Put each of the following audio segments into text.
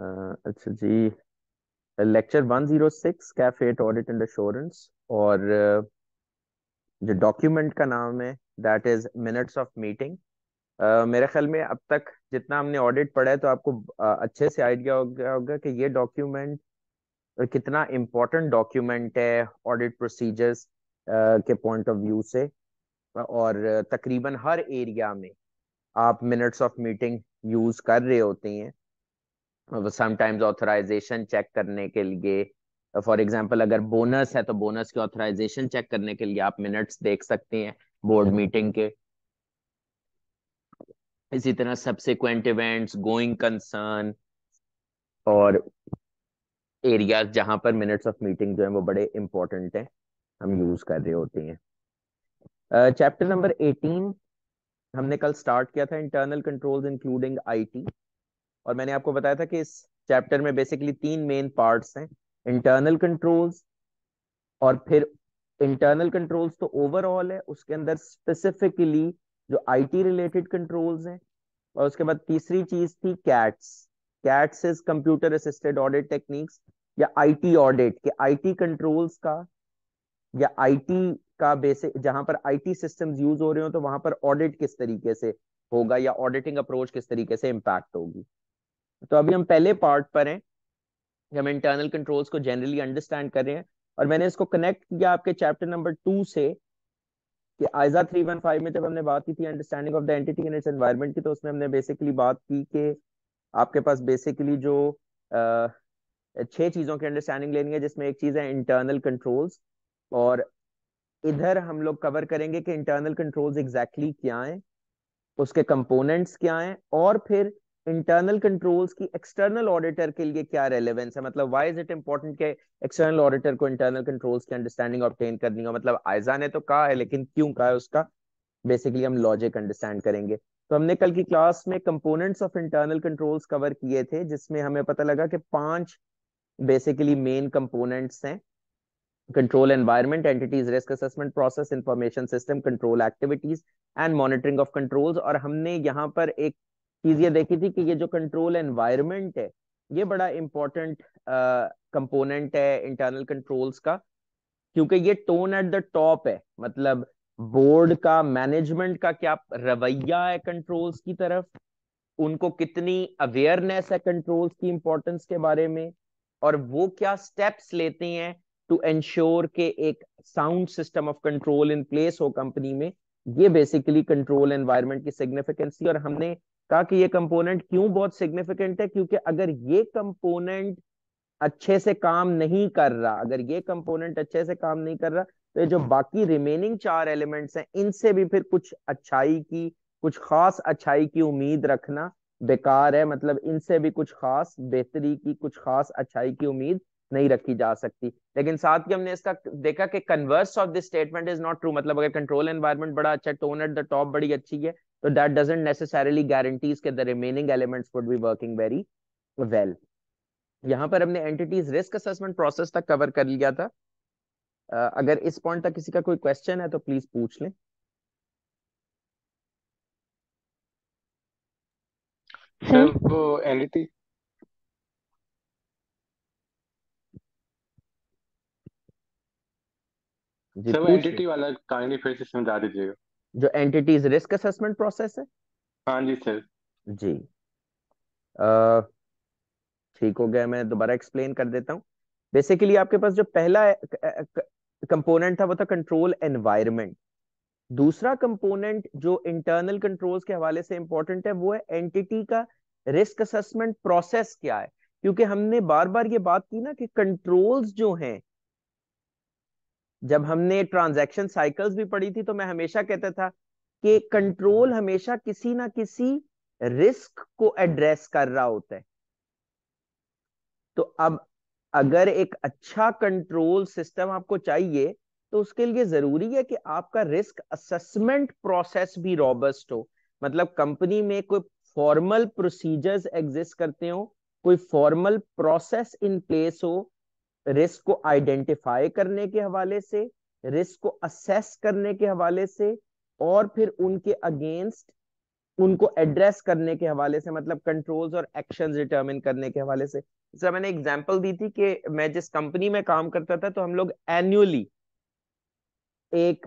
अच्छा जी lecture 106 CAF eight audit and assurance और जो डॉक्यूमेंट का नाम है that is minutes of meeting मेरे ख्याल में अब तक जितना हमने ऑडिट पढ़ा है तो आपको uh, अच्छे से आइडिया हो गया होगा कि ये डॉक्यूमेंट कितना इम्पोर्टेंट डॉक्यूमेंट है ऑडिट प्रोसीजर्स के पॉइंट ऑफ व्यू से और तकरीबन हर एरिया में आप मिनट्स ऑफ मीटिंग यूज कर रहे होते हैं समटाइम्स ऑथराइजेशन चेक करने के लिए फॉर एग्जाम्पल अगर बोनस है तो बोनस की ऑथराइजेशन चेक करने के लिए आप मिनट्स देख सकते हैं बोर्ड हम्म। मीटिंग के इसी तरह सबसिक्वेंट इवेंट्स गोइंग कंसर्न और एरिया जहां पर मिनट्स ऑफ मीटिंग जो है वो बड़े इंपॉर्टेंट है हम यूज कर रहे होते हैं चैप्टर नंबर एटीन हमने कल स्टार्ट किया था इंटरनल कंट्रोल्स इंक्लूडिंग आईटी और मैंने आपको बताया था कि इस चैप्टर में बेसिकली तीन मेन पार्ट्स हैं इंटरनल कंट्रोल्स और फिर इंटरनल कंट्रोल्स तो ओवरऑल है उसके अंदर स्पेसिफिकली जो आईटी रिलेटेड कंट्रोल्स हैं और उसके बाद तीसरी चीज थी CAATs CAATs is computer assisted audit techniques या आईटी ऑडिट के आईटी कंट्रोल्स का या आईटी का बेसिक जहां पर आईटी सिस्टम्स यूज हो रहे हो तो वहां पर ऑडिट किस तरीके से होगा या ऑडिटिंग अप्रोच किस तरीके से इम्पैक्ट होगी तो अभी हम पहले पार्ट पर हैं हम इंटरनल कंट्रोल्स को जनरली अंडरस्टैंड कर रहे हैं और मैंने इसको कनेक्ट किया आपके चैप्टर नंबर टू से कि आइजा फाइव में जब हमने बात की थी understanding of the entity in its environment की तो उसमें हमने बेसिकली बात की कि आपके पास बेसिकली जो छह चीजों की अंडरस्टैंडिंग लेनी है जिसमें एक चीज है इंटरनल कंट्रोल्स और इधर हम लोग कवर करेंगे कि इंटरनल कंट्रोल्स एग्जैक्टली क्या हैं उसके कंपोनेंट्स क्या हैं और फिर इंटरनल कंट्रोल्स की एक्सटर्नल ऑडिटर के लिए क्या रेलेवेंस है मतलब व्हाई इज इट इंपॉर्टेंट के एक्सटर्नल ऑडिटर को इंटरनल कंट्रोल्स की अंडरस्टैंडिंग ऑब्टेन करनी हो मतलब आयजा ने तो कहा है लेकिन क्यों कहा है उसका बेसिकली हम लॉजिक अंडरस्टैंड करेंगे तो हमने कल की क्लास में components of internal controls cover किए थे जिसमें हमें पता लगा कि पांच बेसिकली मेन कंपोनेंट्स हैं control environment entity's risk assessment process information system control activities and monitoring of controls और हमने यहाँ पर एक चीज ये देखी थी कि ये जो कंट्रोल एनवायरमेंट है ये बड़ा इंपॉर्टेंट कंपोनेंट uh, है इंटरनल कंट्रोल्स का क्योंकि ये टोन एट द टॉप है मतलब बोर्ड का मैनेजमेंट का क्या रवैया है कंट्रोल्स की तरफ उनको कितनी अवेयरनेस है कंट्रोल्स की इंपॉर्टेंस के बारे में और वो क्या स्टेप्स लेते हैं टू एंश्योर के एक sound system of control in place हो कंपनी में ये बेसिकली कंट्रोल एनवायरनमेंट की सिग्निफिकेंस थी और हमने कहा कि ये कंपोनेंट क्यों बहुत सिग्निफिकेंट है क्योंकि अगर ये कंपोनेंट अच्छे से काम नहीं कर रहा अगर ये कंपोनेंट अच्छे से काम नहीं कर रहा तो ये जो हम्म। बाकी रिमेनिंग चार एलिमेंट्स हैं इनसे भी फिर कुछ अच्छाई की कुछ खास अच्छाई की उम्मीद रखना बेकार है मतलब इनसे भी कुछ खास बेहतरी की कुछ खास अच्छाई की उम्मीद नहीं रखी जा सकती लेकिन साथ ही हमने इसका देखा कि converse of this statement is not true मतलब अगर कंट्रोल एनवायरमेंट बड़ा अच्छा टोन एट द टॉप बड़ी अच्छी है तो दैट डजेंट नेसेसरली गारंटीज के the remaining elements would be working very well यहाँ पर हमने एंटिटीज रिस्क असेसमेंट प्रोसेस तक कवर कर लिया था uh, अगर इस पॉइंट तक किसी का कोई क्वेश्चन है तो प्लीज पूछ लें सर वो एंटिटी जी सर एंटिटी वाला फिर से समझा दीजिएगा जो एंटिटीज रिस्क असेसमेंट प्रोसेस है हाँ जी सर जी ठीक हो गया मैं दोबारा एक्सप्लेन कर देता हूँ बेसिकली आपके पास जो पहला कंपोनेंट था वो था कंट्रोल एनवायरनमेंट दूसरा कंपोनेंट जो इंटरनल कंट्रोल्स के हवाले से इंपॉर्टेंट है वो है एंटिटी का रिस्क असेसमेंट प्रोसेस क्या है क्योंकि हमने बार बार ये बात की ना कि कंट्रोल्स जो हैं जब हमने ट्रांजैक्शन साइकिल्स भी पढ़ी थी तो मैं हमेशा कहता था कि कंट्रोल हमेशा किसी ना किसी रिस्क को एड्रेस कर रहा होता है तो अब अगर एक अच्छा कंट्रोल सिस्टम आपको चाहिए तो उसके लिए जरूरी है कि आपका रिस्क असेसमेंट प्रोसेस भी रॉबस्ट हो मतलब कंपनी में कोई फॉर्मल प्रोसीजर्स एग्जिस्ट करते हो कोई फॉर्मल प्रोसेस इन प्लेस हो रिस्क को आइडेंटिफाई करने के हवाले से रिस्क को असेस करने के हवाले से और फिर उनके अगेंस्ट उनको एड्रेस करने के हवाले से मतलब कंट्रोल्स और एक्शन डिटर्मिन करने के हवाले से सर मैंने एग्जांपल दी थी कि मैं जिस कंपनी में काम करता था तो हम लोग एनुअली एक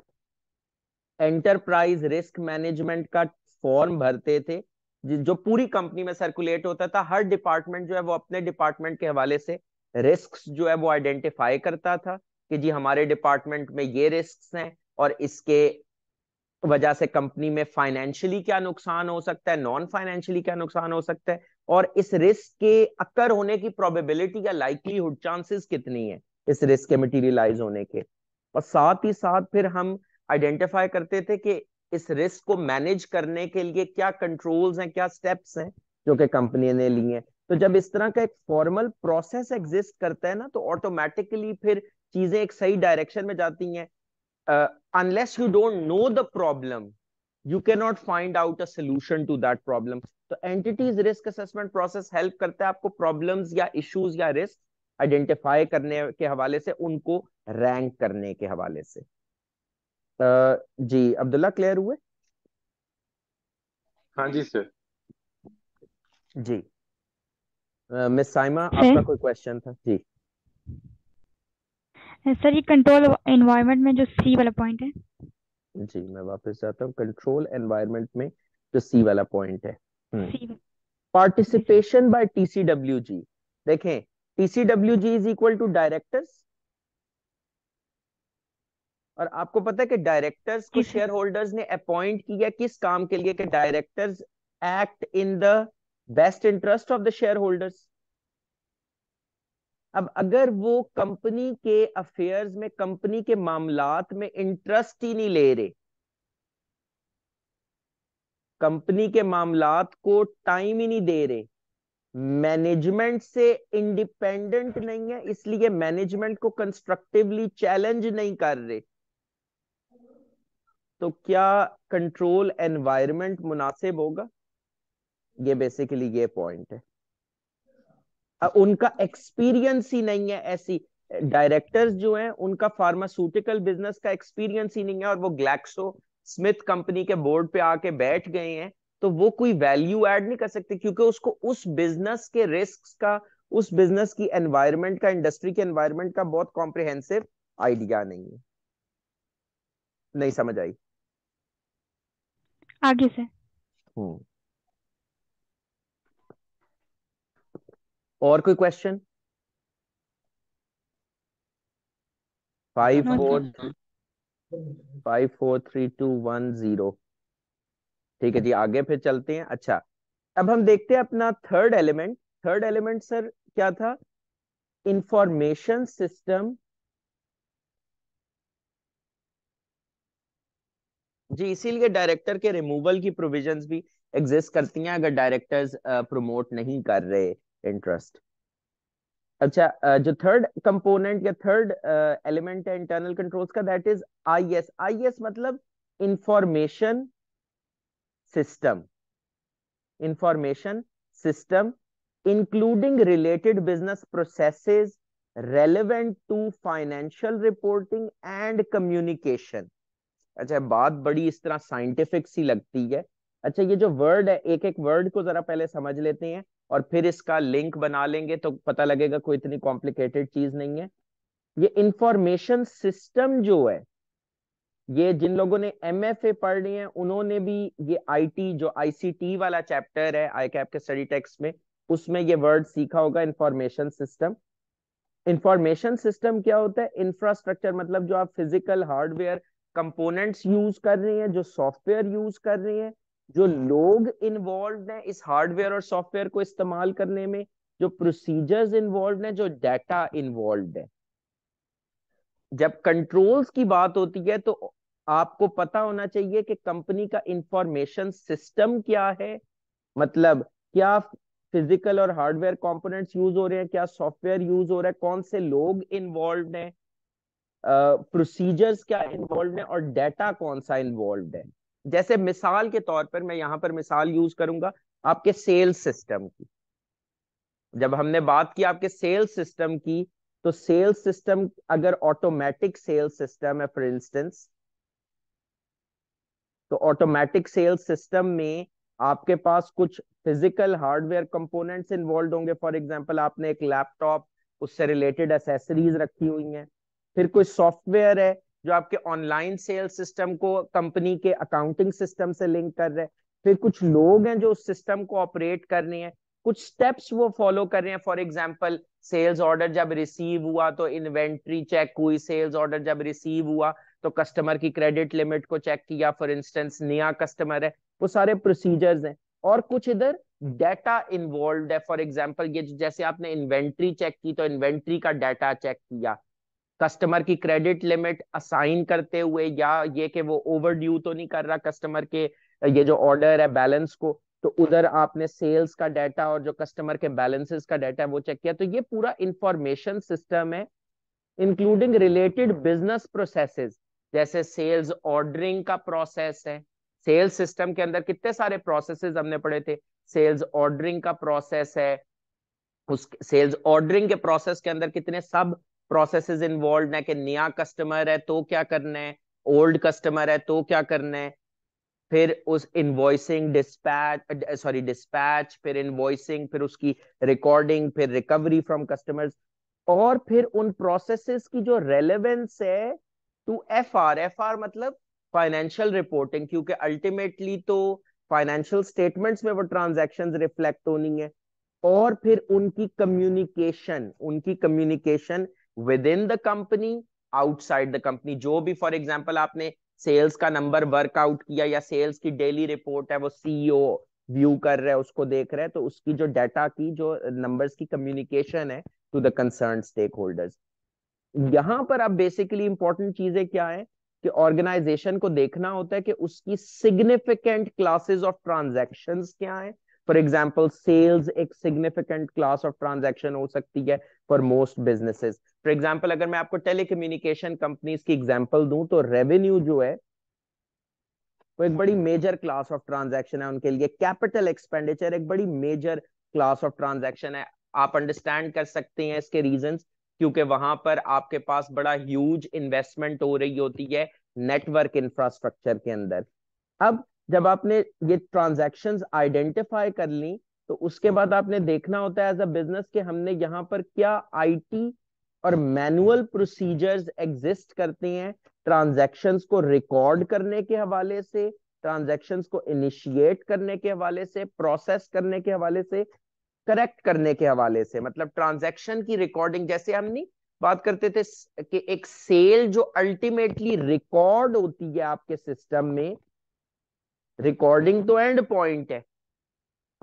एंटरप्राइज रिस्क मैनेजमेंट का फॉर्म भरते थे जो पूरी कंपनी में सर्कुलेट होता था हर डिपार्टमेंट जो है वो अपने डिपार्टमेंट के हवाले से रिस्क जो है वो आइडेंटिफाई करता था कि जी हमारे डिपार्टमेंट में ये रिस्क हैं और इसके वजह से कंपनी में फाइनेंशियली क्या नुकसान हो सकता है नॉन फाइनेंशियली क्या नुकसान हो सकता है और इस रिस्क के अक्कर होने की प्रोबेबिलिटी या लाइकलीहुड चांसेस कितनी है इस रिस्क के मटीरियलाइज होने के और साथ ही साथ फिर हम आइडेंटिफाई करते थे कि इस रिस्क को मैनेज करने के लिए क्या कंट्रोल्स हैं क्या स्टेप्स हैं जो कि कंपनी ने लिए हैं तो जब इस तरह का एक फॉर्मल प्रोसेस एग्जिस्ट करता है ना तो ऑटोमेटिकली फिर चीजें एक सही डायरेक्शन में जाती हैं unless you don't know the problem you can not find out a solution to that problem तो entities risk assessment process help करता है आपको प्रॉब्लम्स या इश्यूज या रिस्क आइडेंटिफाई करने के हवाले से उनको रैंक करने के हवाले से uh, जी अब्दुल्ला क्लियर हुए हाँ जी सर जी मिस uh, साइमा आपका कोई क्वेश्चन था जी सर uh, ये कंट्रोल एनवायरनमेंट में जो सी वाला पॉइंट है जी मैं वापस जाता हूँ कंट्रोल एनवायरनमेंट में जो सी वाला पॉइंट है पार्टिसिपेशन बाय टीसीडब्ल्यू जी देखें TCWG is equal to directors और आपको पता है कि डायरेक्टर्स को शेयर होल्डर्स ने अपॉइंट किया किस काम के लिए कि directors act in the best interest of the share holders अब अगर वो कंपनी के अफेयर्स में कंपनी के मामलात में इंटरेस्ट ही नहीं ले रहे कंपनी के मामलात को टाइम ही नहीं दे रहे मैनेजमेंट से इंडिपेंडेंट नहीं है इसलिए मैनेजमेंट को कंस्ट्रक्टिवली चैलेंज नहीं कर रहे तो क्या कंट्रोल एनवायरमेंट मुनासिब होगा ये बेसिकली ये पॉइंट है उनका एक्सपीरियंस ही नहीं है ऐसी डायरेक्टर्स जो हैं उनका फार्मास्यूटिकल बिजनेस का एक्सपीरियंस ही नहीं है और वो ग्लैक्सो स्मिथ कंपनी के बोर्ड पे आके बैठ गए हैं तो वो कोई वैल्यू ऐड नहीं कर सकते क्योंकि उसको उस बिजनेस के रिस्क का उस बिजनेस की एनवायरमेंट का इंडस्ट्री के एनवायरमेंट का बहुत कॉम्प्रिहेंसिव आइडिया नहीं है नहीं समझ आई आगे से हम्म और कोई question five four five four three two one zero ठीक है जी आगे फिर चलते हैं अच्छा अब हम देखते हैं अपना third element third element sir क्या था इंफॉर्मेशन सिस्टम जी इसीलिए डायरेक्टर के रिमूवल की प्रोविजंस भी एग्जिस्ट करती हैं अगर डायरेक्टर्स प्रमोट नहीं कर रहे इंटरेस्ट अच्छा जो थर्ड कंपोनेंट या थर्ड एलिमेंट है इंटरनल कंट्रोल्स का दैट इज आईएस आईएस मतलब information system information system including related business processes relevant to financial reporting and communication अच्छा बात बड़ी इस तरह साइंटिफिक सी लगती है अच्छा ये जो वर्ड है एक एक वर्ड को जरा पहले समझ लेते हैं और फिर इसका लिंक बना लेंगे तो पता लगेगा कोई इतनी कॉम्प्लिकेटेड चीज नहीं है ये इंफॉर्मेशन सिस्टम जो है ये जिन लोगों ने एम एफ ए पढ़ ली है उन्होंने भी ये आई टी जो आई सी टी वाला चैप्टर है आई कैप के स्टडी टेक्स्ट में उसमें ये वर्ड सीखा होगा इंफॉर्मेशन सिस्टम इंफॉर्मेशन सिस्टम क्या होता है इंफ्रास्ट्रक्चर मतलब जो आप फिजिकल हार्डवेयर कंपोनेंट्स यूज कर रही हैं जो सॉफ्टवेयर यूज कर रही हैं जो लोग इन्वॉल्व हैं इस हार्डवेयर और सॉफ्टवेयर को इस्तेमाल करने में जो प्रोसीजर्स इन्वॉल्व हैं जो डाटा इन्वॉल्व है जब कंट्रोल्स की बात होती है तो आपको पता होना चाहिए कि कंपनी का इंफॉर्मेशन सिस्टम क्या है मतलब क्या फिजिकल और हार्डवेयर कंपोनेंट्स यूज हो रहे हैं क्या सॉफ्टवेयर यूज हो रहा है कौन से लोग इन्वॉल्व हैं प्रोसीजर्स क्या इन्वॉल्व है और डाटा कौन सा इन्वॉल्व है जैसे मिसाल के तौर पर मैं यहां पर मिसाल यूज करूंगा आपके सेल्स सिस्टम की जब हमने बात की आपके सेल्स सिस्टम की तो सेल्स सिस्टम अगर ऑटोमेटिक सेल्स सिस्टम है फॉर इंस्टेंस तो ऑटोमेटिक सेल्स सिस्टम में आपके पास कुछ फिजिकल हार्डवेयर कंपोनेंट्स इन्वॉल्व होंगे फॉर एग्जांपल आपने एक लैपटॉप उससे रिलेटेड एसेसरीज रखी हुई हैं फिर कोई सॉफ्टवेयर है जो आपके ऑनलाइन सेल सिस्टम को कंपनी के अकाउंटिंग सिस्टम से लिंक कर रहे हैं फिर कुछ लोग हैं जो उस सिस्टम को ऑपरेट कर रहे हैं कुछ स्टेप्स वो फॉलो कर रहे हैं फॉर एग्जाम्पल सेल्स ऑर्डर जब रिसीव हुआ तो इन्वेंट्री चेक हुई सेल्स ऑर्डर जब रिसीव हुआ तो कस्टमर की क्रेडिट लिमिट को चेक किया फॉर इंस्टेंस नया कस्टमर है वो सारे प्रोसीजर्स हैं और कुछ इधर डेटा इन्वॉल्व है फॉर एग्जाम्पल ये जैसे आपने इन्वेंट्री चेक की तो इन्वेंट्री का डेटा चेक किया कस्टमर की क्रेडिट लिमिट असाइन करते हुए या ये कि वो ओवर ड्यू तो नहीं कर रहा कस्टमर के ये जो ऑर्डर है बैलेंस को तो उधर आपने सेल्स का डाटा और जो कस्टमर के बैलेंसेस का डाटा है वो चेक किया तो ये पूरा इंफॉर्मेशन सिस्टम है इंक्लूडिंग रिलेटेड बिजनेस प्रोसेसेस जैसे सेल्स ऑर्डरिंग का प्रोसेस है सेल्स सिस्टम के अंदर कितने सारे प्रोसेसेस हमने पढ़े थे सेल्स ऑर्डरिंग का प्रोसेस है उस सेल्स ऑर्डरिंग के प्रोसेस के अंदर कितने सब प्रोसेस इन्वॉल्व है कि नया कस्टमर है तो क्या करना है ओल्ड कस्टमर है तो क्या करना है फिर उस इनवॉइसिंग डिस्पैच सॉरी डिस्पैच फिर इनवॉइसिंग फिर उसकी रिकॉर्डिंग फिर रिकवरी फ्रॉम कस्टमर्स और फिर उन प्रोसेसेस की जो रेलेवेंस है to F R F R मतलब फाइनेंशियल रिपोर्टिंग क्योंकि अल्टीमेटली तो फाइनेंशियल स्टेटमेंट्स में वो ट्रांजैक्शंस रिफ्लेक्ट होनी है और फिर उनकी कम्युनिकेशन उनकी communication with in the company outside the company जो भी फॉर एग्जाम्पल आपने सेल्स का नंबर वर्कआउट किया या सेल्स की डेली रिपोर्ट है वो सीईओ व्यू e कर रहे हैं उसको देख रहे हैं तो उसकी जो डाटा की जो नंबर्स की कम्युनिकेशन है to the concern stake holders यहां पर अब बेसिकली इंपॉर्टेंट चीजें क्या है कि ऑर्गेनाइजेशन को देखना होता है कि उसकी सिग्निफिकेंट क्लासेस ऑफ ट्रांजेक्शन क्या है फॉर एग्जाम्पल सेल्स एक सिग्निफिकेंट क्लास ऑफ ट्रांजेक्शन हो सकती है for most businesses for example अगर मैं आपको टेलीकम्युनिकेशन कंपनीज की एग्जाम्पल दूं तो रेवेन्यू जो है वो एक बड़ी मेजर क्लास ऑफ ट्रांजेक्शन है उनके लिए कैपिटल एक्सपेंडिचर एक बड़ी मेजर क्लास ऑफ ट्रांजेक्शन है आप अंडरस्टैंड कर सकते हैं इसके रीजन क्योंकि वहां पर आपके पास बड़ा ह्यूज इन्वेस्टमेंट हो रही होती है नेटवर्क इंफ्रास्ट्रक्चर के अंदर अब जब आपने ये ट्रांजेक्शन आइडेंटिफाई कर ली तो उसके बाद आपने देखना होता है एज अ बिजनेस कि हमने यहाँ पर क्या आईटी और मैनुअल प्रोसीजर्स एग्जिस्ट करते हैं ट्रांजेक्शन को रिकॉर्ड करने के हवाले से ट्रांजेक्शन को इनिशिएट करने के हवाले से प्रोसेस करने के हवाले से करेक्ट करने के हवाले से मतलब ट्रांजेक्शन की रिकॉर्डिंग जैसे हम नहीं बात करते थे कि एक सेल जो अल्टीमेटली रिकॉर्ड होती है आपके सिस्टम में रिकॉर्डिंग तो एंड पॉइंट है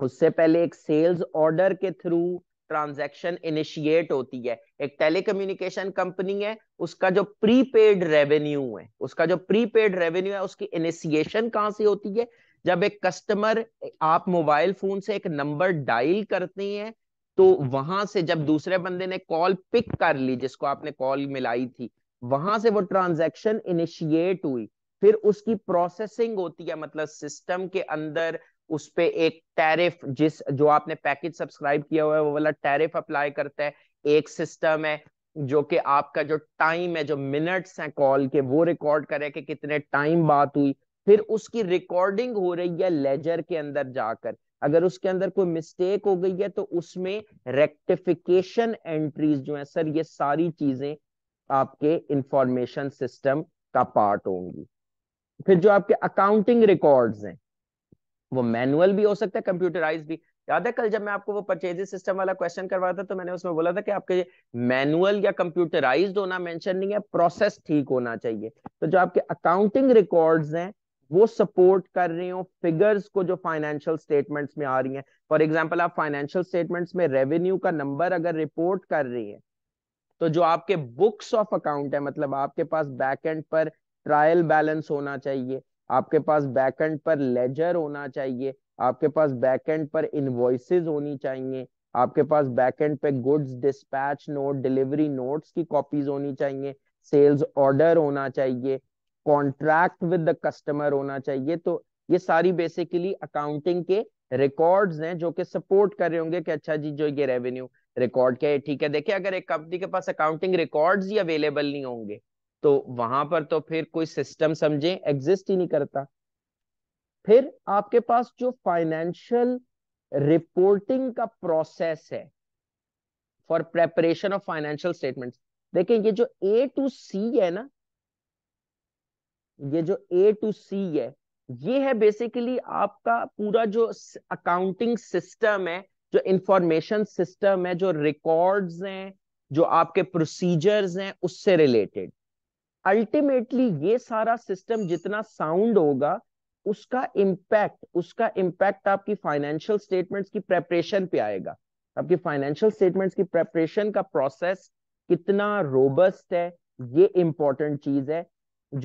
उससे पहले एक सेल्स ऑर्डर के थ्रू ट्रांजैक्शन इनिशिएट होती है एक टेलीकम्युनिकेशन कंपनी है उसका जो प्रीपेड रेवेन्यू है उसका जो प्रीपेड रेवेन्यू है उसकी इनिशिएशन कहां से होती है जब एक कस्टमर आप मोबाइल फोन से एक नंबर डायल करते हैं तो वहां से जब दूसरे बंदे ने कॉल पिक कर ली जिसको आपने कॉल मिलाई थी वहां से वो ट्रांजेक्शन इनिशिएट हुई फिर उसकी प्रोसेसिंग होती है मतलब सिस्टम के अंदर उस पर एक टैरिफ जिस जो आपने पैकेज सब्सक्राइब किया हुआ है वो वाला टैरिफ अप्लाई करता है एक सिस्टम है जो कि आपका जो टाइम है जो मिनट्स हैं कॉल के वो रिकॉर्ड करे कि कितने टाइम बात हुई फिर उसकी रिकॉर्डिंग हो रही है लेजर के अंदर जाकर अगर उसके अंदर कोई मिस्टेक हो गई है तो उसमें रेक्टिफिकेशन एंट्रीज जो है सर ये सारी चीजें आपके इंफॉर्मेशन सिस्टम का पार्ट होंगी फिर जो आपके अकाउंटिंग रिकॉर्ड्स हैं वो मैनुअल भी हो सकता है कंप्यूटराइज भी याद है कल जब मैं आपको वो परचेजिंग सिस्टम वाला क्वेश्चन करवाया था तो मैंने उसमें बोला था कि आपके मैनुअल या कंप्यूटराइज होना मेंशन नहीं है प्रोसेस ठीक होना चाहिए तो जो आपके अकाउंटिंग रिकॉर्ड्स हैं वो सपोर्ट कर रहे हो फिगर्स को जो फाइनेंशियल स्टेटमेंट्स में आ रही हैं फॉर एग्जांपल आप फाइनेंशियल स्टेटमेंट्स में रेवेन्यू का नंबर अगर रिपोर्ट कर रही है तो जो आपके बुक्स ऑफ अकाउंट है मतलब आपके पास बैक एंड पर ट्रायल बैलेंस होना चाहिए आपके पास बैकएंड पर लेजर होना चाहिए आपके पास बैकएंड पर इनवॉइसेस होनी चाहिए आपके पास बैकएंड पे goods dispatch note delivery notes की कॉपीज होनी चाहिए सेल्स ऑर्डर होना चाहिए कॉन्ट्रैक्ट विद द कस्टमर होना चाहिए तो ये सारी बेसिकली अकाउंटिंग के रिकॉर्ड्स हैं जो कि सपोर्ट कर रहे होंगे कि अच्छा जी जो ये रेवेन्यू रिकॉर्ड क्या है ठीक है देखिए अगर एक कंपनी के पास अकाउंटिंग रिकॉर्ड्स ही अवेलेबल नहीं होंगे तो वहां पर तो फिर कोई सिस्टम समझे एग्जिस्ट ही नहीं करता फिर आपके पास जो फाइनेंशियल रिपोर्टिंग का प्रोसेस है for preparation of financial statement देखें ये जो ए टू सी है ना ये जो ए टू सी है ये है बेसिकली आपका पूरा जो अकाउंटिंग सिस्टम है जो इंफॉर्मेशन सिस्टम है जो रिकॉर्ड्स हैं जो आपके प्रोसीजर्स हैं उससे रिलेटेड अल्टीमेटली ये सारा सिस्टम जितना साउंड होगा उसका इम्पैक्ट उसका इम्पैक्ट आपकी फाइनेंशियल स्टेटमेंट्स की प्रेपरेशन पे आएगा आपकी फाइनेंशियल स्टेटमेंट्स की प्रेपरेशन का प्रोसेस कितना रोबस्ट है ये इंपॉर्टेंट चीज है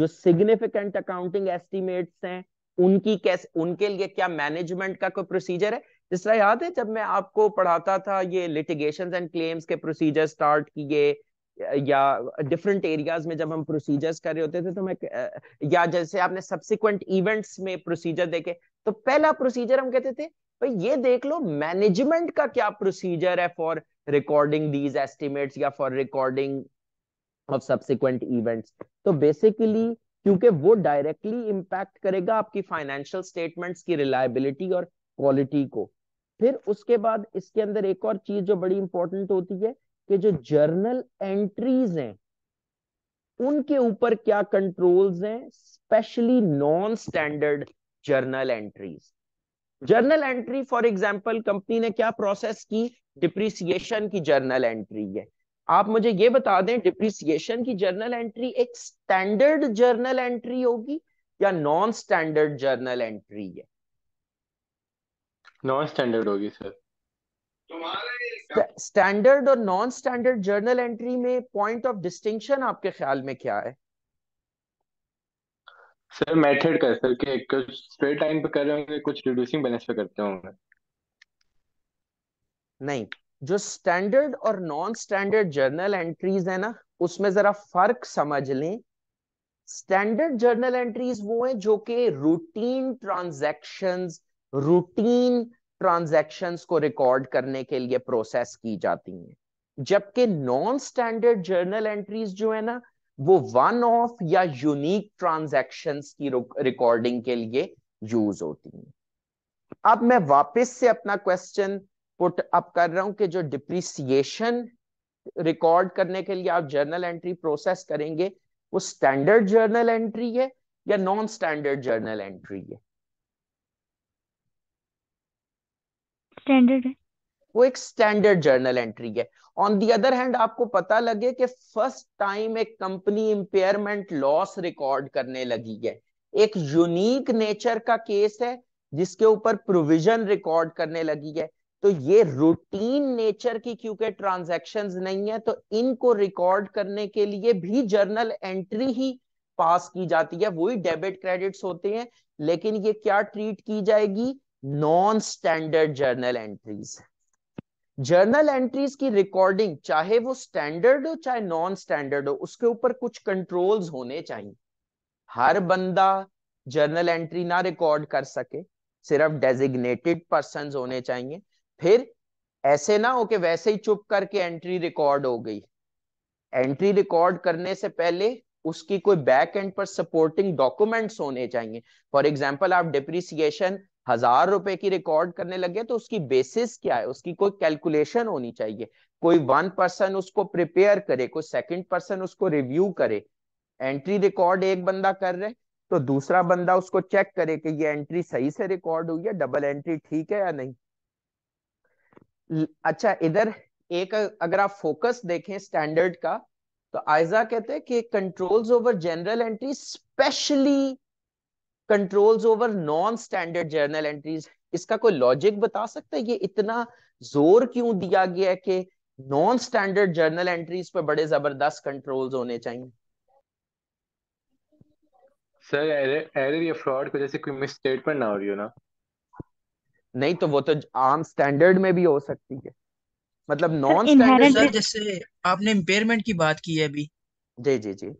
जो सिग्निफिकेंट अकाउंटिंग एस्टिमेट्स हैं उनकी कैसे उनके लिए क्या मैनेजमेंट का कोई प्रोसीजर है जिस तरह याद है जब मैं आपको पढ़ाता था ये लिटिगेशन एंड क्लेम्स के प्रोसीजर स्टार्ट किए या डिफरेंट एरियाज में जब हम प्रोसीजर्स कर रहे होते थे तो मैं या जैसे आपने सब्सिक्वेंट इवेंट्स में प्रोसीजर देखे तो पहला प्रोसीजर हम कहते थे भाई ये देख लो मैनेजमेंट का क्या प्रोसीजर है फॉर रिकॉर्डिंग दीज एस्टिमेट्स या for recording of subsequent events तो बेसिकली क्योंकि वो डायरेक्टली इम्पैक्ट करेगा आपकी फाइनेंशियल स्टेटमेंट्स की रिलायबिलिटी और क्वालिटी को फिर उसके बाद इसके अंदर एक और चीज जो बड़ी इंपॉर्टेंट होती है कि जो जर्नल एंट्रीज हैं उनके ऊपर क्या कंट्रोल्स हैं specially non standard journal entries journal entry for example company ने क्या प्रोसेस की डिप्रिसिएशन की जर्नल एंट्री है आप मुझे ये बता दें डिप्रिसिएशन की जर्नल एंट्री एक स्टैंडर्ड जर्नल एंट्री होगी या नॉन स्टैंडर्ड जर्नल एंट्री है नॉन स्टैंडर्ड होगी सर स्टैंडर्ड और नॉन स्टैंडर्ड जर्नल एंट्री में पॉइंट ऑफ डिस्टिंक्शन आपके ख्याल में क्या है सर मेथड का सर कि कुछ स्ट्रेट टाइम पे कर रहे होंगे कुछ रिड्यूसिंग बैलेंस पे करते होंगे नहीं जो स्टैंडर्ड और नॉन स्टैंडर्ड जर्नल एंट्रीज है ना उसमें जरा फर्क समझ लें स्टैंडर्ड जर्नल एंट्रीज वो हैं जो कि रूटीन ट्रांजैक्शंस रूटीन ट्रांजेक्शन को रिकॉर्ड करने के लिए प्रोसेस की जाती हैं जबकि नॉन स्टैंडर्ड जर्नल एंट्रीज जो है ना वो वन ऑफ या यूनिक ट्रांजैक्शंस की रिकॉर्डिंग के लिए यूज होती हैं अब मैं वापस से अपना क्वेश्चन पुट अप कर रहा हूं कि जो डिप्रिसिएशन रिकॉर्ड करने के लिए आप जर्नल एंट्री प्रोसेस करेंगे वो स्टैंडर्ड जर्नल एंट्री है या नॉन स्टैंडर्ड जर्नल एंट्री है स्टैंडर्ड है वो एक स्टैंडर्ड जर्नल एंट्री है ऑन दी अदर हैंड आपको पता लगे कि फर्स्ट टाइम एक कंपनी इंपेयरमेंट लॉस रिकॉर्ड करने लगी है एक यूनिक नेचर का केस है जिसके ऊपर प्रोविजन रिकॉर्ड करने लगी है तो ये रूटीन नेचर की क्योंकि ट्रांजैक्शंस नहीं है तो इनको रिकॉर्ड करने के लिए भी जर्नल एंट्री ही पास की जाती है वही डेबिट क्रेडिट्स होते हैं लेकिन ये क्या ट्रीट की जाएगी non standard journal entries journal entries की रिकॉर्डिंग चाहे वो स्टैंडर्ड हो चाहे नॉन स्टैंडर्ड हो उसके ऊपर कुछ कंट्रोल्स होने चाहिए हर बंदा जर्नल एंट्री ना रिकॉर्ड कर सके सिर्फ डेजिग्नेटेड पर्सन होने चाहिए फिर ऐसे ना हो कि वैसे ही चुप करके एंट्री रिकॉर्ड हो गई एंट्री रिकॉर्ड करने से पहले उसकी कोई बैक एंड पर सपोर्टिंग डॉक्यूमेंट्स होने चाहिए फॉर एग्जाम्पल आप डिप्रिसिएशन हजार रुपए की रिकॉर्ड करने लगे तो उसकी बेसिस क्या है उसकी कोई कैलकुलेशन होनी चाहिए कोई वन पर्सन उसको प्रिपेयर करे कोई सेकंड पर्सन उसको रिव्यू करे एंट्री रिकॉर्ड एक बंदा कर रहे तो दूसरा बंदा उसको चेक करे कि ये एंट्री सही से रिकॉर्ड हुई है डबल एंट्री ठीक है या नहीं अच्छा इधर एक अगर आप फोकस देखें स्टैंडर्ड का तो आयजा कहते हैं कि controls over general entry specially controls over non standard journal entries इसका कोई लॉजिक बता सकते हैं ये इतना जोर क्यों दिया गया है कि नॉन स्टैंडर्ड जर्नल एंट्रीज पर बड़े जबरदस्त कंट्रोल्स होने चाहिए सर एरर या फ्रॉड की वजह से कोई मिसस्टेटमेंट ना हो रही हो ना नहीं तो वो तो आम स्टैंडर्ड में भी हो सकती है मतलब नॉन स्टैंडर्ड जैसे आपने इंपेयरमेंट की बात की है अभी जी जी जी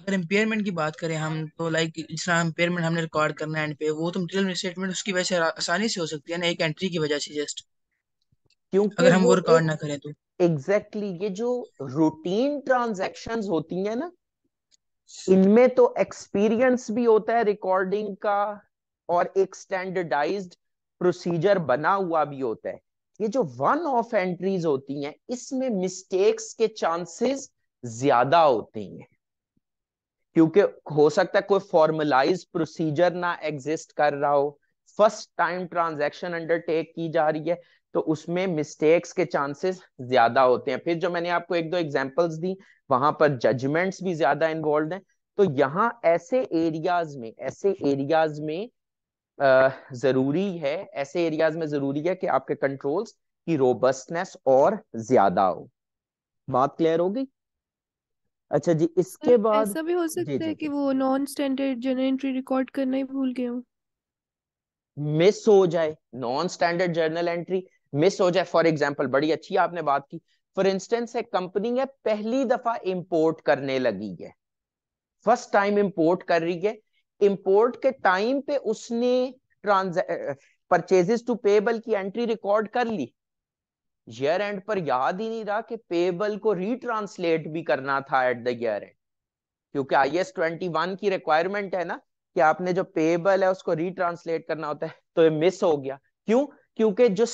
अगर इम्पेयरमेंट की बात करें हम तो लाइक जिस तरह इम्पेयरमेंट हमने रिकॉर्ड करना है एंड पे वो तो मटेरियल स्टेटमेंट उसकी वजह से आसानी से हो सकती है ना एक एंट्री की वजह से जस्ट क्योंकि अगर हम वो रिकॉर्ड ना करें तो एग्जैक्टली exactly, ये जो रूटीन ट्रांजैक्शंस होती है ना इनमें तो एक्सपीरियंस भी होता है रिकॉर्डिंग का और एक स्टैंडर्डाइज्ड प्रोसीजर बना हुआ भी होता है ये जो वन ऑफ एंट्रीज होती हैं इसमें मिस्टेक्स के चांसेस ज्यादा होते हैं क्योंकि हो सकता है कोई फॉर्मलाइज प्रोसीजर ना एग्जिस्ट कर रहा हो फर्स्ट टाइम ट्रांजेक्शन अंडरटेक की जा रही है तो उसमें मिस्टेक्स के चांसेस ज्यादा होते हैं फिर जो मैंने आपको एक दो एग्जांपल्स दी वहां पर जजमेंट्स भी ज्यादा इन्वॉल्व हैं तो यहाँ ऐसे एरियाज में ऐसे एरियाज में जरूरी है ऐसे एरियाज में जरूरी है कि आपके कंट्रोल्स की रोबस्टनेस और ज्यादा हो बात क्लियर हो गई अच्छा जी इसके बाद ऐसा भी हो जी सकता है जी कि वो non standard journal entry record करना ही भूल गए हो मिस हो जाए non standard journal entry miss हो जाए फॉर एग्जांपल बड़ी अच्छी आपने बात की फॉर इंस्टेंस एक कंपनी है पहली दफा इंपोर्ट करने लगी है फर्स्ट टाइम इंपोर्ट कर रही है इंपोर्ट के टाइम पे उसने ट्रांज परचेजेस टू पेबल की एंट्री रिकॉर्ड कर ली ईयर एंड पर याद ही नहीं रहा कि पेबल को रीट्रांसलेट भी करना था एट द ईयर एंड क्योंकि आई एस ट्वेंटी वन की रिक्वायरमेंट है ना कि आपने जो पेबल है उसको रीट्रांसलेट करना होता है तो ये मिस हो गया क्यों क्योंकि जो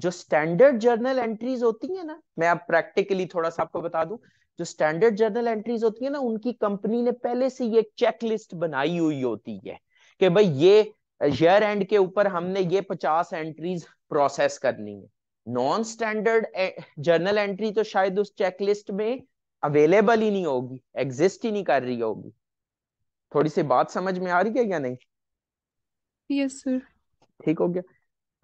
जो स्टैंडर्ड जर्नल एंट्रीज होती है ना मैं आप प्रैक्टिकली थोड़ा सा आपको बता दूं जो स्टैंडर्ड जर्नल एंट्रीज होती है ना उनकी कंपनी ने पहले से ये चेक लिस्ट बनाई हुई होती है कि भाई ये ईयर एंड के ऊपर हमने ये पचास एंट्रीज प्रोसेस करनी है नॉन स्टैंडर्ड जर्नल एंट्री तो शायद उस चेकलिस्ट में अवेलेबल ही नहीं होगी एग्जिस्ट ही नहीं कर रही होगी थोड़ी सी बात समझ में आ रही है या नहीं यस सर ठीक हो गया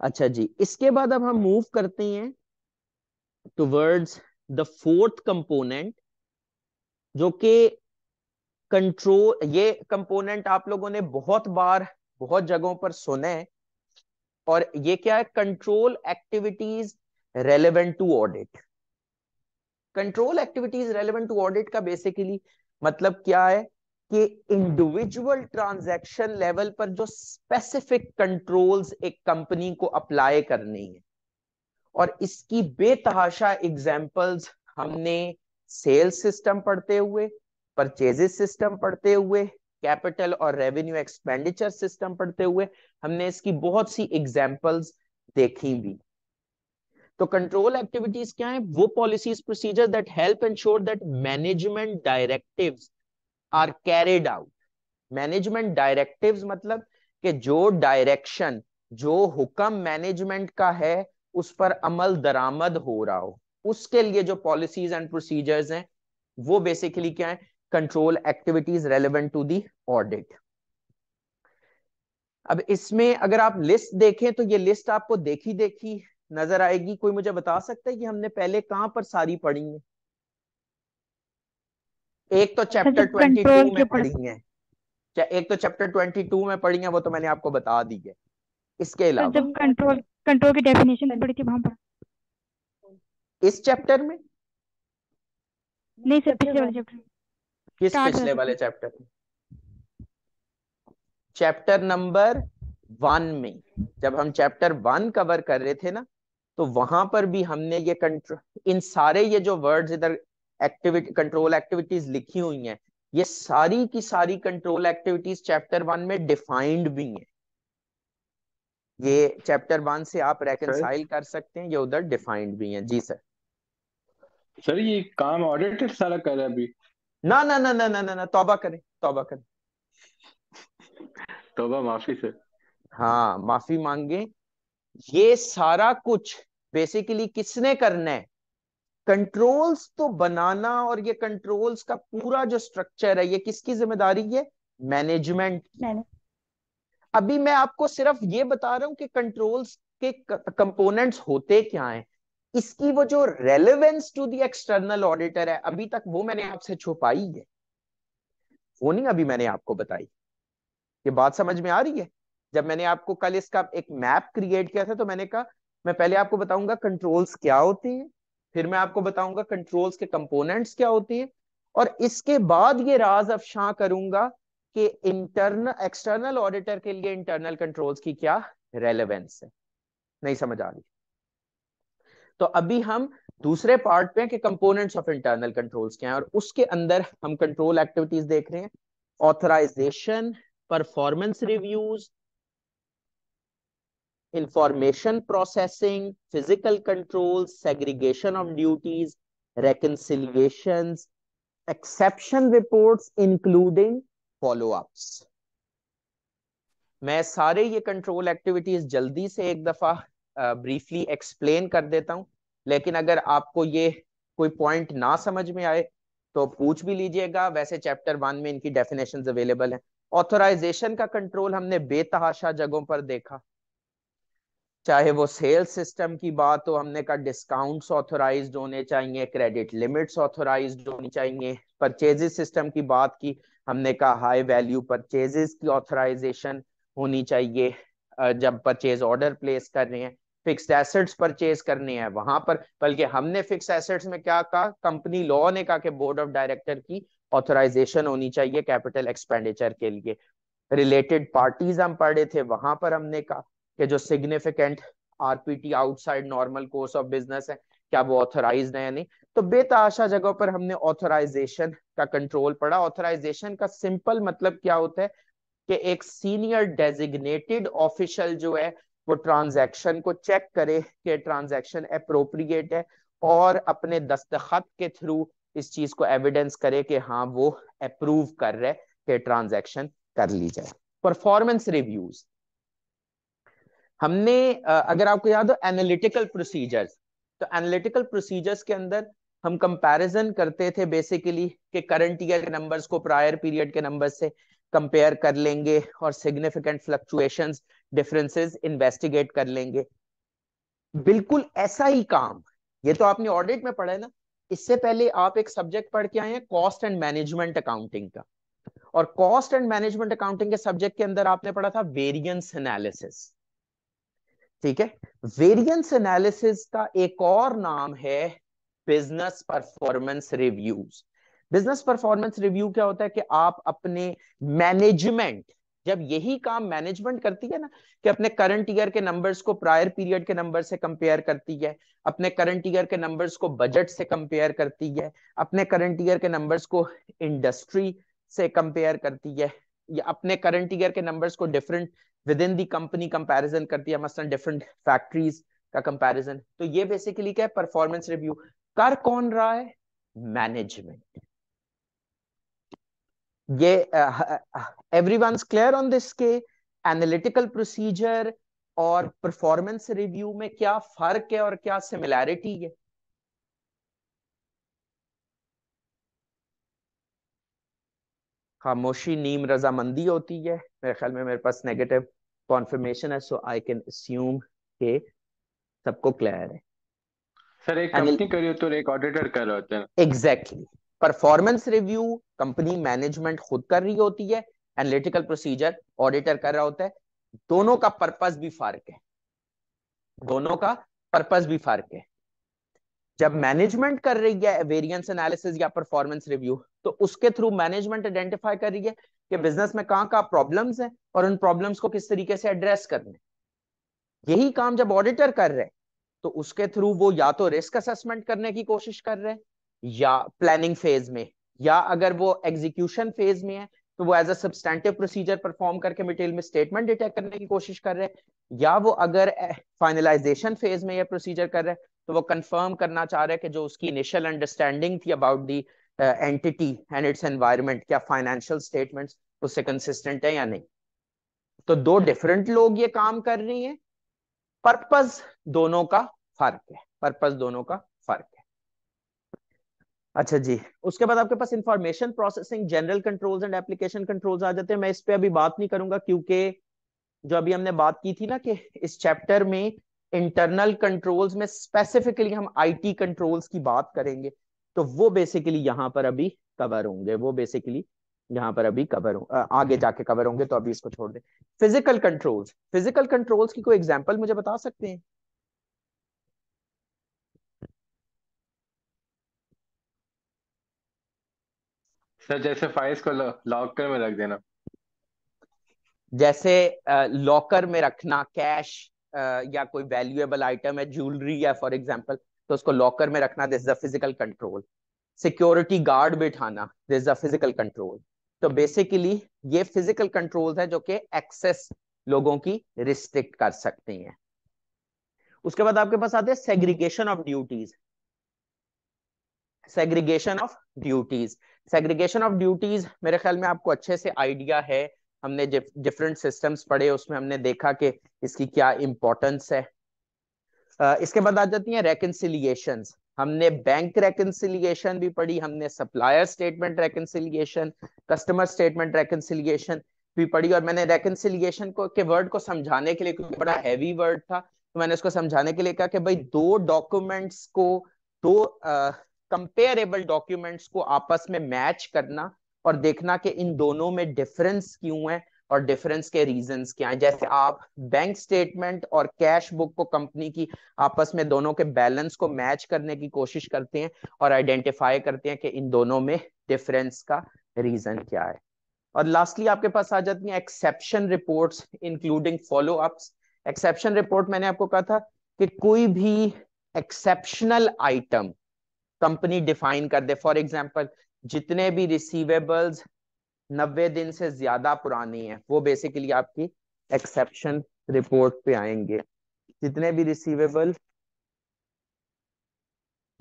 अच्छा जी इसके बाद अब हम मूव करते हैं टुवर्ड्स द फोर्थ कंपोनेंट जो कि कंट्रोल ये कंपोनेंट आप लोगों ने बहुत बार बहुत जगहों पर सुना है और ये क्या है control activities relevant to audit control activities relevant to audit का बेसिकली मतलब क्या है कि इंडिविजुअल ट्रांजैक्शन लेवल पर जो स्पेसिफिक कंट्रोल्स एक कंपनी को अप्लाई करनी है और इसकी बेतहाशा एग्जांपल्स हमने सेल्स सिस्टम पढ़ते हुए परचेजेस सिस्टम पढ़ते हुए कैपिटल और रेवेन्यू एक्सपेंडिचर सिस्टम पढ़ते हुए हमने इसकी बहुत सी एग्जाम्पल्स देखी भी तो कंट्रोल एक्टिविटीज क्या है वो policies procedure that help ensure that management directives are carried out management directives मतलब कि जो डायरेक्शन जो हुक्म मैनेजमेंट का है उस पर अमल दरामद हो रहा हो उसके लिए जो पॉलिसीज एंड प्रोसीजर्स हैं वो बेसिकली क्या है control activities relevant to the audit अब इसमें अगर आप लिस्ट देखें तो ये लिस्ट आपको देखी देखी नजर आएगी कोई मुझे बता सकता है कि हमने पहले कहां पर सारी पढ़ी है एक तो चैप्टर ट्वेंटी टू में पढ़ी है एक तो चैप्टर ट्वेंटी टू में पढ़ी है वो तो मैंने आपको बता दी है इसके तो अलावा तो जब कंट्रोल कंट्रोल की डेफिनेशन पढ़ी थी वहां पर इस चैप्टर में नहीं सर पिछले वाले चैप्टर किस पिछले वाले चैप्टर में चैप्टर नंबर वन में जब हम चैप्टर वन कवर कर रहे थे ना तो वहां पर भी हमने ये कंट्रोल इन सारे ये जो वर्ड्स इधर एक्टिविटी कंट्रोल एक्टिविटीज लिखी हुई हैं ये सारी की सारी कंट्रोल एक्टिविटीज चैप्टर वन में डिफाइंड भी हैं ये चैप्टर वन से आप रेकनसाइल कर सकते हैं ये उधर डिफाइंड भी हैं जी सर सर ये काम ऑडिटेड सारा कर रहा है अभी ना ना ना ना ना ना, ना तौबा करें तौबा करें तौबा माफी से हाँ माफी मांगे ये सारा कुछ बेसिकली किसने करना है कंट्रोल्स तो बनाना और ये कंट्रोल्स का पूरा जो स्ट्रक्चर है ये किसकी जिम्मेदारी है मैनेजमेंट अभी मैं आपको सिर्फ ये बता रहा हूं कि कंट्रोल्स के कंपोनेंट्स होते क्या हैं इसकी वो जो relevance to the external auditor है अभी तक वो मैंने आपसे छुपाई है वो नहीं अभी मैंने आपको बताई ये बात समझ में आ रही है जब मैंने आपको कल इसका एक मैप क्रिएट किया था तो मैंने कहा मैं पहले आपको बताऊंगा कंट्रोल्स क्या होते हैं फिर मैं आपको बताऊंगा कंट्रोल्स के कंपोनेंट्स क्या होते हैं और इसके बाद ये राज अफशां करूंगा कि इंटरनल एक्सटर्नल ऑडिटर के लिए इंटरनल कंट्रोल्स की क्या रेलेवेंस है नहीं समझ आ रही तो अभी हम दूसरे पार्ट पे कि कंपोनेंट्स ऑफ इंटरनल कंट्रोल्स क्या हैं और उसके अंदर हम कंट्रोल एक्टिविटीज देख रहे हैं authorization performance reviews information processing physical control segregation of duties reconciliation exception report including follow ups मैं सारे ये कंट्रोल एक्टिविटीज जल्दी से एक दफा ब्रीफली एक्सप्लेन कर देता हूँ लेकिन अगर आपको ये कोई पॉइंट ना समझ में आए तो पूछ भी लीजिएगा वैसे चैप्टर वन में इनकी डेफिनेशन अवेलेबल है ऑथोराइजेशन का कंट्रोल हमने बेतहाशा जगहों पर देखा चाहे वो सेल्स सिस्टम की बात हो हमने कहा डिस्काउंट्स ऑथोराइज्ड होने चाहिए क्रेडिट लिमिट्स ऑथोराइज्ड होनी चाहिए परचेजेस सिस्टम की बात की हमने कहा हाई वैल्यू परचेजेस की ऑथोराइजेशन होनी चाहिए जब परचेज ऑर्डर प्लेस कर रहे हैं फिक्स एसेट्स परचेज करने हैं वहां पर बल्कि हमने फिक्स एसेट्स में क्या कहा कंपनी लॉ ने कहा कि बोर्ड ऑफ डायरेक्टर की ऑथराइजेशन होनी चाहिए कैपिटल एक्सपेंडिचर के लिए रिलेटेड पार्टीज हम पढ़े थे वहां पर हमने कहा कि जो significant RPT outside normal course of business है क्या वो ऑथराइज है या नहीं तो बेताशा जगह पर हमने ऑथराइजेशन का कंट्रोल पढ़ा ऑथराइजेशन का सिंपल मतलब क्या होता है कि एक सीनियर डेजिग्नेटेड ऑफिशियल जो है वो ट्रांजैक्शन को चेक करे कि ट्रांजैक्शन अप्रोप्रिएट है और अपने दस्तखत के थ्रू इस चीज को एविडेंस करे कि हाँ वो अप्रूव कर रहे कि ट्रांजैक्शन कर ली जाए परफॉर्मेंस रिव्यूज हमने अगर आपको याद हो एनालिटिकल प्रोसीजर्स तो एनालिटिकल प्रोसीजर्स के अंदर हम कंपैरिजन करते थे बेसिकली कि करंट ईयर के नंबर्स को प्रायर पीरियड के नंबर से कंपेयर कर लेंगे और सिग्निफिकेंट फ्लक्चुएशन डिफरेंसेस इन्वेस्टिगेट कर लेंगे बिल्कुल ऐसा ही काम ये तो आपने ऑडिट में पढ़ा है ना इससे पहले आप एक सब्जेक्ट पढ़ के आए हैं कॉस्ट एंड मैनेजमेंट अकाउंटिंग का और कॉस्ट एंड मैनेजमेंट अकाउंटिंग के सब्जेक्ट के अंदर आपने पढ़ा था वेरियंस एनालिसिस ठीक है वेरियंस एनालिसिस का एक और नाम है business performance reviews business performance review क्या होता है कि आप अपने मैनेजमेंट जब यही काम मैनेजमेंट करती है ना कि अपने करंट ईयर के नंबर्स को प्रायर पीरियड के नंबर से कंपेयर करती है अपने करंट ईयर के नंबर्स को बजट से कंपेयर करती है अपने करंट ईयर के नंबर्स को इंडस्ट्री से कंपेयर करती है या अपने करंट ईयर के नंबर्स को different with in the company comparison करती है मसलन डिफरेंट फैक्ट्रीज का कंपैरिजन तो ये बेसिकली क्या है परफॉर्मेंस रिव्यू कर कौन रहा है मैनेजमेंट ये everyone's clear on this के एनालिटिकल प्रोसीजर और परफॉर्मेंस रिव्यू में क्या फर्क है और क्या सिमिलैरिटी है खामोशी नीम रजामंदी होती है मेरे ख्याल में मेरे पास नेगेटिव कॉन्फर्मेशन है सो आई कैन अस्यूम के सबको क्लियर है सर एक कंपनी करियो तो एक ऑडिटर कर रहा हैं exactly exactly. Performance review company management खुद कर रही होती है एनालिटिकल प्रोसीजर ऑडिटर कर रहा होता है दोनों का पर्पस भी फर्क है दोनों का पर्पस भी फर्क है जब मैनेजमेंट कर रही है वेरिएंस एनालिसिस या परफॉर्मेंस रिव्यू तो उसके थ्रू मैनेजमेंट आइडेंटिफाई कर रही है कि बिजनेस में कहां कहां प्रॉब्लम्स हैं और उन प्रॉब्लम्स को किस तरीके से एड्रेस करने यही काम जब ऑडिटर कर रहे हैं तो उसके थ्रू वो या तो रिस्क असेसमेंट करने की कोशिश कर रहे हैं या प्लानिंग फेज में या अगर वो एग्जीक्यूशन फेज में है तो वो as a substantive procedure perform करके मटेरियल में स्टेटमेंट डिटेक्ट करने की कोशिश कर रहे हैं या वो अगर फाइनलाइजेशन फेज में यह प्रोसीजर कर रहे हैं तो वो कंफर्म करना चाह रहे हैं कि जो उसकी इनिशियल अंडरस्टैंडिंग थी about the entity and its environment क्या फाइनेंशियल स्टेटमेंट्स उससे कंसिस्टेंट है या नहीं तो दो डिफरेंट लोग ये काम कर रही हैं पर्पस दोनों का फर्क है पर्पस दोनों का फर्क है अच्छा जी उसके बाद आपके पास information processing general controls and application controls आ जाते हैं मैं इस पर अभी बात नहीं करूंगा क्योंकि जो अभी हमने बात की थी ना कि इस चैप्टर में इंटरनल कंट्रोल्स में स्पेसिफिकली हम आईटी कंट्रोल्स की बात करेंगे तो वो बेसिकली यहाँ पर अभी कवर होंगे वो बेसिकली यहाँ पर अभी कवर आगे हम्म। जाके कवर होंगे तो अभी इसको छोड़ दें फिजिकल कंट्रोल्स फिजिकल कंट्रोल्स की कोई एग्जाम्पल मुझे बता सकते हैं सर तो जैसे फाइल्स को लॉकर में रख देना जैसे लॉकर में रखना कैश या कोई वैल्यूएबल आइटम है ज्वेलरी या फॉर एग्जांपल तो उसको लॉकर में रखना this is a physical control security guard बिठाना this is a physical control तो बेसिकली ये फिजिकल कंट्रोल है जो कि एक्सेस लोगों की रिस्ट्रिक्ट कर सकते हैं उसके बाद आपके पास आते हैं segregation of duties segregation of duties segregation of duties मेरे ख्याल में आपको अच्छे से आइडिया है हमने डिफरेंट सिस्टम्स पढ़े उसमें हमने देखा कि इसकी क्या इम्पोर्टेंस है इसके बाद आ जाती है रेकनसिलियेशन हमने बैंक रेकनसिलियेशन भी पढ़ी हमने supplier statement reconciliation customer statement reconciliation भी पढ़ी और मैंने रेकनसिलियेशन को के वर्ड को समझाने के लिए क्योंकि बड़ा हैवी वर्ड था तो मैंने उसको समझाने के लिए कहा कि भाई दो डॉक्यूमेंट्स को दो कंपेरेबल डॉक्यूमेंट्स को आपस में मैच करना और देखना कि इन दोनों में डिफरेंस क्यों है और डिफरेंस के रीजन क्या है जैसे आप बैंक स्टेटमेंट और कैश बुक को कंपनी की आपस में दोनों के बैलेंस को मैच करने की कोशिश करते हैं और आइडेंटिफाई करते हैं कि इन दोनों में डिफरेंस का रीजन क्या है और लास्टली आपके पास आ जाती है exception report including follow ups exception report मैंने आपको कहा था कि कोई भी एक्सेप्शनल आइटम कंपनी डिफाइन कर दे फॉर एग्जाम्पल जितने भी रिसीवेबल्स नब्बे दिन से ज्यादा पुरानी है वो बेसिकली आपकी एक्सेप्शन रिपोर्ट पे आएंगे जितने भी रिसीवेबल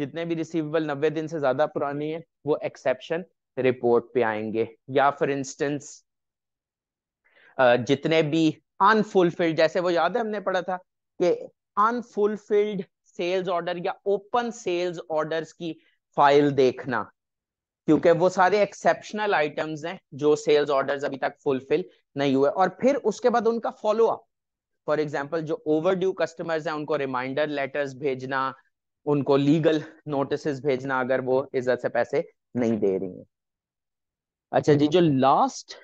जितने भी रिसीवेबल नब्बे दिन से ज्यादा पुरानी है वो एक्सेप्शन रिपोर्ट पे आएंगे या फॉर इंस्टेंस जितने भी अनफुलफिल्ड जैसे वो याद है हमने पढ़ा था कि अनफुलफिल्ड सेल्स ऑर्डर या ओपन सेल्स ऑर्डर्स की फाइल देखना क्योंकि वो सारे एक्सेप्शनल आइटम्स हैं जो सेल्स ऑर्डर्स अभी तक फुलफिल नहीं हुए और फिर उसके बाद उनका फॉलो अप फॉर एग्जाम्पल जो ओवरड्यू कस्टमर्स हैं उनको रिमाइंडर लेटर्स भेजना उनको लीगल नोटिस भेजना अगर वो इज्जत से पैसे नहीं दे रही है अच्छा जी हम्म। जो लास्ट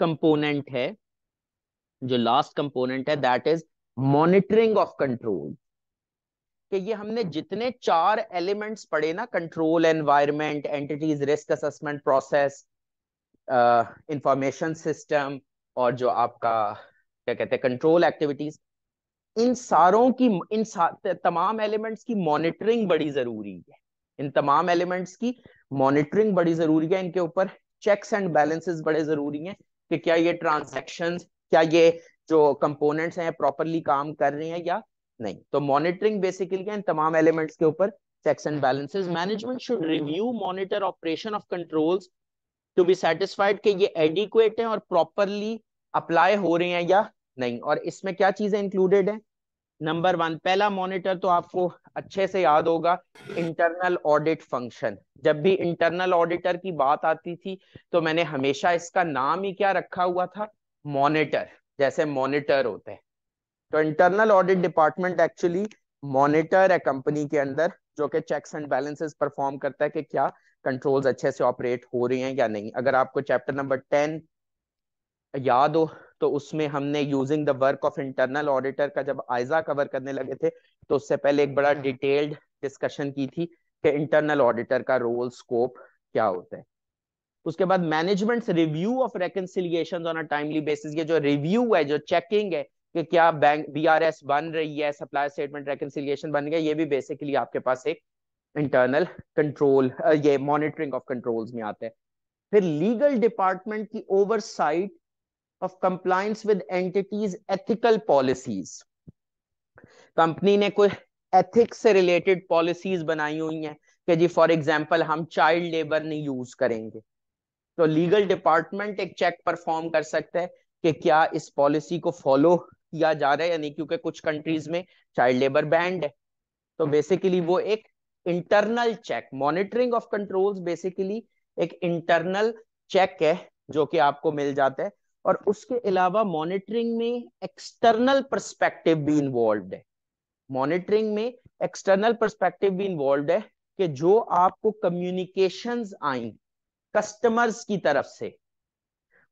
कंपोनेंट है जो लास्ट कंपोनेंट है that is monitoring of control कि ये हमने जितने चार एलिमेंट्स पढ़े ना control environment entities risk assessment process information system और जो आपका क्या कहते हैं कंट्रोल एक्टिविटीज इन सारों की इन सा, तमाम एलिमेंट्स की मॉनिटरिंग बड़ी जरूरी है इन तमाम एलिमेंट्स की मॉनिटरिंग बड़ी जरूरी है इनके ऊपर चेक्स एंड बैलेंसेस बड़े जरूरी हैं कि क्या ये ट्रांजैक्शंस क्या ये जो कंपोनेंट्स हैं प्रॉपरली काम कर रहे हैं या नहीं तो मॉनिटरिंग बेसिकली क्या तमाम एलिमेंट्स के ऊपर checks and hmm. balances management should review monitor operation of controls to be satisfied कि ये एडिक्वेट है और प्रॉपरली अप्लाई हो रहे हैं या नहीं और इसमें क्या चीजें इंक्लूडेड है नंबर वन पहला मॉनिटर तो आपको अच्छे से याद होगा इंटरनल ऑडिट फंक्शन जब भी इंटरनल ऑडिटर की बात आती थी तो मैंने हमेशा इसका नाम ही क्या रखा हुआ था मॉनिटर जैसे मॉनिटर होते हैं तो internal audit department actually monitor है कंपनी के अंदर जो कि चेक्स एंड बैलेंसेस परफॉर्म करता है कि क्या कंट्रोल्स अच्छे से ऑपरेट हो रहे हैं या नहीं अगर आपको चैप्टर नंबर टेन याद हो तो उसमें हमने using the work of internal auditor का जब आयजा कवर करने लगे थे तो उससे पहले एक बड़ा डिटेल्ड हाँ। डिस्कशन की थी कि इंटरनल ऑडिटर का रोल स्कोप क्या होता है उसके बाद management review of reconciliation on a timely basis ये जो रिव्यू है जो चेकिंग है कि क्या बैंक बी आर एस बन रही है सप्लाई स्टेटमेंट रेकन्सिलियेशन बन गया ये भी बेसिकली आपके पास एक इंटरनल कंट्रोल ये मॉनिटरिंग ऑफ कंट्रोल्स में आते हैं फिर लीगल डिपार्टमेंट की oversight of compliance with entities ethical policies company ने कोई एथिक्स से रिलेटेड पॉलिसीज बनाई हुई हैं कि जी फॉर एग्जांपल हम चाइल्ड लेबर नहीं यूज करेंगे तो लीगल डिपार्टमेंट एक चेक परफॉर्म कर सकता है कि क्या इस पॉलिसी को फॉलो किया जा रहा है यानी क्योंकि कुछ कंट्रीज हम्म, हम्म। में चाइल्ड लेबर बैंड है तो बेसिकली हम्म। वो एक internal check monitoring of controls basically एक इंटरनल चेक है जो कि आपको मिल जाता है और उसके अलावा मॉनिटरिंग में एक्सटर्नल परस्पेक्टिव भी इन्वॉल्व है मॉनिटरिंग में एक्सटर्नल परस्पेक्टिव भी इन्वॉल्व है कि जो आपको कम्युनिकेशन आई कस्टमर्स की तरफ से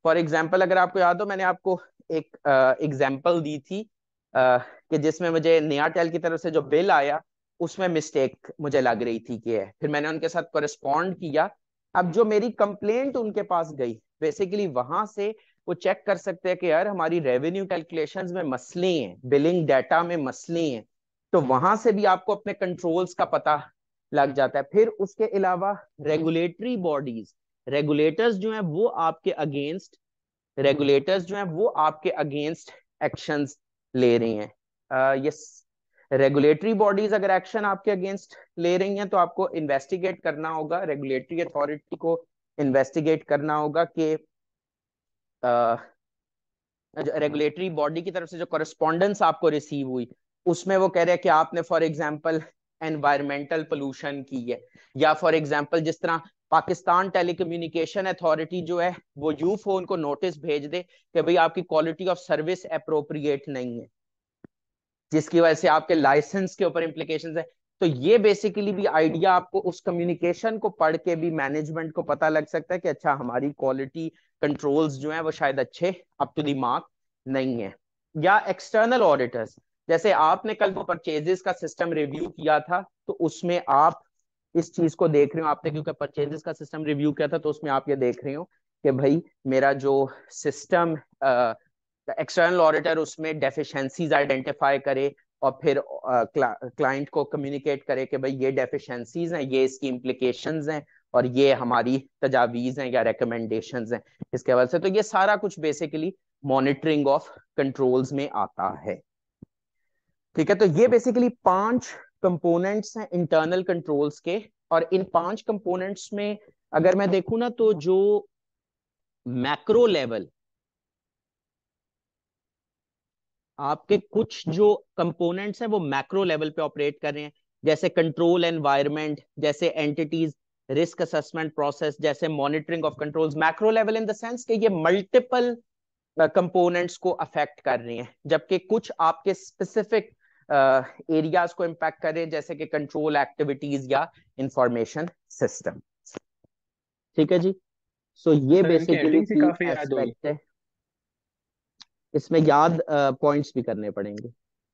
फॉर एग्जाम्पल अगर आपको याद हो मैंने आपको एक एग्जाम्पल दी थी आ, कि जिसमें मुझे नया टेल की तरफ से जो बिल आया उसमें मिस्टेक मुझे लग रही थी कि है फिर मैंने उनके साथ कॉरेस्पॉन्ड किया अब जो मेरी कंप्लेंट उनके पास गई बेसिकली वहां से वो चेक कर सकते हैं कि यार हमारी रेवेन्यू कैलकुलेशन में मसले हैं बिलिंग डाटा में मसले हैं तो वहां से भी आपको अपने कंट्रोल्स का पता लग जाता है फिर उसके अलावा रेगुलेटरी बॉडीज रेगुलेटर्स जो हैं वो आपके अगेंस्ट रेगुलेटर्स हम्म। जो हैं वो आपके अगेंस्ट एक्शंस ले रही हैं यस रेगुलेटरी बॉडीज अगर एक्शन आपके अगेंस्ट ले रही हैं तो आपको इन्वेस्टिगेट करना होगा रेगुलेटरी अथॉरिटी को इन्वेस्टिगेट करना होगा कि रेगुलेटरी बॉडी की तरफ से जो कॉरेस्पॉन्डेंस आपको रिसीव हुई उसमें वो कह रहे हैं कि आपने फॉर एग्जाम्पल एनवायरमेंटल पोल्यूशन की है या फॉर एग्जाम्पल जिस तरह पाकिस्तान टेलीकम्युनिकेशन अथॉरिटी जो है वो यू फोन को नोटिस भेज दे कि भाई आपकी क्वालिटी ऑफ सर्विस अप्रोप्रिएट नहीं है जिसकी वजह से आपके लाइसेंस के ऊपर इम्प्लीकेशन है तो ये बेसिकली भी आइडिया आपको उस कम्युनिकेशन को पढ़ के भी मैनेजमेंट को पता लग सकता है कि अच्छा हमारी क्वालिटी कंट्रोल्स जो है वो शायद अच्छे अप टू दी मार्क नहीं है या एक्सटर्नल ऑडिटर्स जैसे आपने कल वो परचेजेस का सिस्टम रिव्यू किया था तो उसमें आप इस चीज को देख रहे हो आपने क्योंकि परचेजेस का सिस्टम रिव्यू किया था तो उसमें आप ये देख रहे हो कि भाई मेरा जो सिस्टम एक्सटर्नल ऑडिटर उसमें डेफिशिएंसीज आइडेंटिफाई करे और फिर क्लाइंट को कम्युनिकेट करे कि भाई ये डेफिशिएंसीज हैं ये इसकी इम्प्लीकेशन हैं और ये हमारी तजावीज हैं या रिकमेंडेशन हैं इसके हवाले से तो ये सारा कुछ बेसिकली मॉनिटरिंग ऑफ कंट्रोल्स में आता है ठीक है तो ये बेसिकली पांच कंपोनेंट्स हैं इंटरनल कंट्रोल्स के और इन पांच कंपोनेंट्स में अगर मैं देखू ना तो जो मैक्रो लेवल आपके कुछ जो कंपोनेंट्स हैं वो मैक्रो लेवल पे ऑपरेट कर रहे हैं जैसे कंट्रोल एनवायरमेंट जैसे एंटिटीज रिस्क असेसमेंट प्रोसेस जैसे monitoring of controls macro level in the sense कि ये मल्टीपल कंपोनेंट्स को अफेक्ट कर रही हैं जबकि कुछ आपके स्पेसिफिक एरियाज को इम्पैक्ट करें जैसे कि कंट्रोल एक्टिविटीज या इंफॉर्मेशन सिस्टम ठीक है जी सो ये बेसिकली इसमें याद पॉइंट्स भी करने पड़ेंगे